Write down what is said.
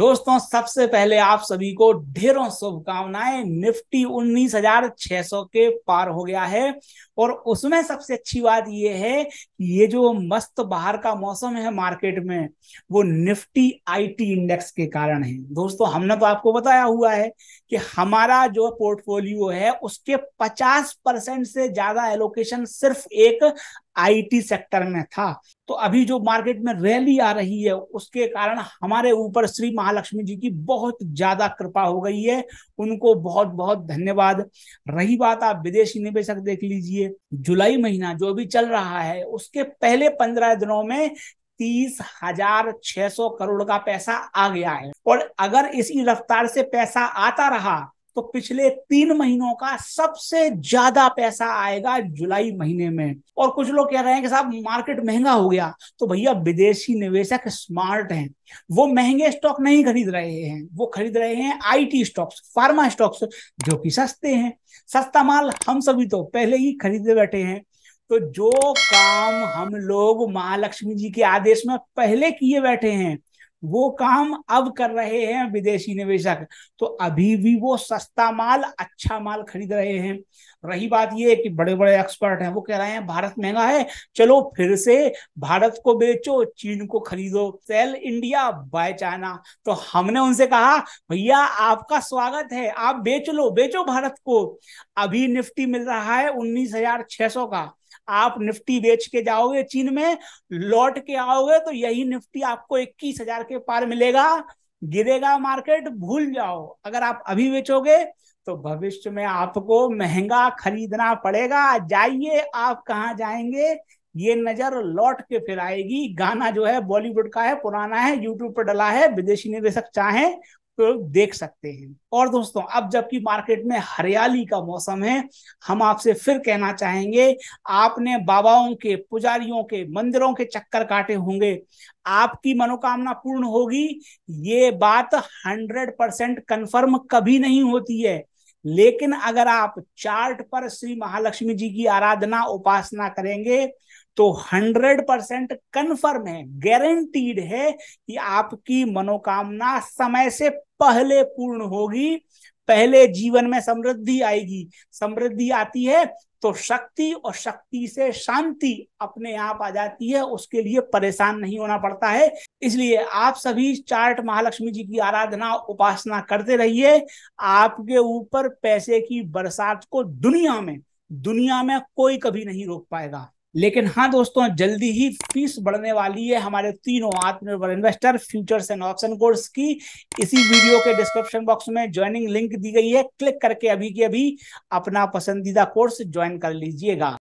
दोस्तों सबसे पहले आप सभी को ढेरों शुभकामनाएं निफ्टी उन्नीस हजार छह सौ के पार हो गया है और उसमें सबसे अच्छी बात यह है कि ये जो मस्त बाहर का मौसम है मार्केट में वो निफ्टी आईटी इंडेक्स के कारण है दोस्तों हमने तो आपको बताया हुआ है कि हमारा जो पोर्टफोलियो है उसके पचास परसेंट से ज्यादा एलोकेशन सिर्फ एक आईटी सेक्टर में था तो अभी जो मार्केट में रैली आ रही है उसके कारण हमारे ऊपर श्री महालक्ष्मी जी की बहुत ज्यादा कृपा हो गई है उनको बहुत बहुत धन्यवाद रही बात आप विदेशी निवेशक देख लीजिए जुलाई महीना जो भी चल रहा है उसके पहले पंद्रह दिनों में तीस हजार छह सौ करोड़ का पैसा आ गया है और अगर इसी रफ्तार से पैसा आता रहा तो पिछले तीन महीनों का सबसे ज्यादा पैसा आएगा जुलाई महीने में और कुछ लोग कह रहे हैं कि साहब मार्केट महंगा हो गया तो भैया विदेशी निवेशक स्मार्ट हैं वो महंगे स्टॉक नहीं खरीद रहे हैं वो खरीद रहे हैं आईटी स्टॉक्स फार्मा स्टॉक्स जो कि सस्ते हैं सस्ता माल हम सभी तो पहले ही खरीदे बैठे हैं तो जो काम हम लोग महालक्ष्मी जी के आदेश में पहले किए बैठे हैं वो काम अब कर रहे हैं विदेशी निवेशक तो अभी भी वो सस्ता माल अच्छा माल खरीद रहे हैं रही बात ये कि बड़े बड़े एक्सपर्ट हैं वो कह रहे हैं भारत महंगा है चलो फिर से भारत को बेचो चीन को खरीदो सेल इंडिया बाय चाइना तो हमने उनसे कहा भैया आपका स्वागत है आप बेच लो बेचो भारत को अभी निफ्टी मिल रहा है उन्नीस हजार छह सौ का आप निफ्टी बेच के जाओगे चीन में लौट के आओगे तो यही निफ्टी आपको इक्कीस हजार के पार मिलेगा गिरेगा मार्केट भूल जाओ अगर आप अभी बेचोगे तो भविष्य में आपको महंगा खरीदना पड़ेगा जाइए आप कहाँ जाएंगे ये नजर लौट के फिर आएगी गाना जो है बॉलीवुड का है पुराना है यूट्यूब पर डला है विदेशी निवेशक चाहे लोग देख सकते हैं और दोस्तों अब जबकि मार्केट में हरियाली का मौसम है हम आपसे फिर कहना चाहेंगे आपने बाबाओं के पुजारियों के मंदिरों के चक्कर काटे होंगे आपकी मनोकामना पूर्ण होगी ये बात हंड्रेड परसेंट कन्फर्म कभी नहीं होती है लेकिन अगर आप चार्ट पर श्री महालक्ष्मी जी की आराधना उपासना करेंगे तो 100 परसेंट कन्फर्म है गारंटीड है कि आपकी मनोकामना समय से पहले पूर्ण होगी पहले जीवन में समृद्धि आएगी समृद्धि आती है तो शक्ति और शक्ति से शांति अपने आप आ जाती है उसके लिए परेशान नहीं होना पड़ता है इसलिए आप सभी चार्ट महालक्ष्मी जी की आराधना उपासना करते रहिए आपके ऊपर पैसे की बरसात को दुनिया में दुनिया में कोई कभी नहीं रोक पाएगा लेकिन हाँ दोस्तों जल्दी ही फीस बढ़ने वाली है हमारे तीनों Aatmanirbhar investor futures and option course की इसी वीडियो के डिस्क्रिप्शन बॉक्स में ज्वाइनिंग लिंक दी गई है क्लिक करके अभी की अभी अपना पसंदीदा कोर्स ज्वाइन कर लीजिएगा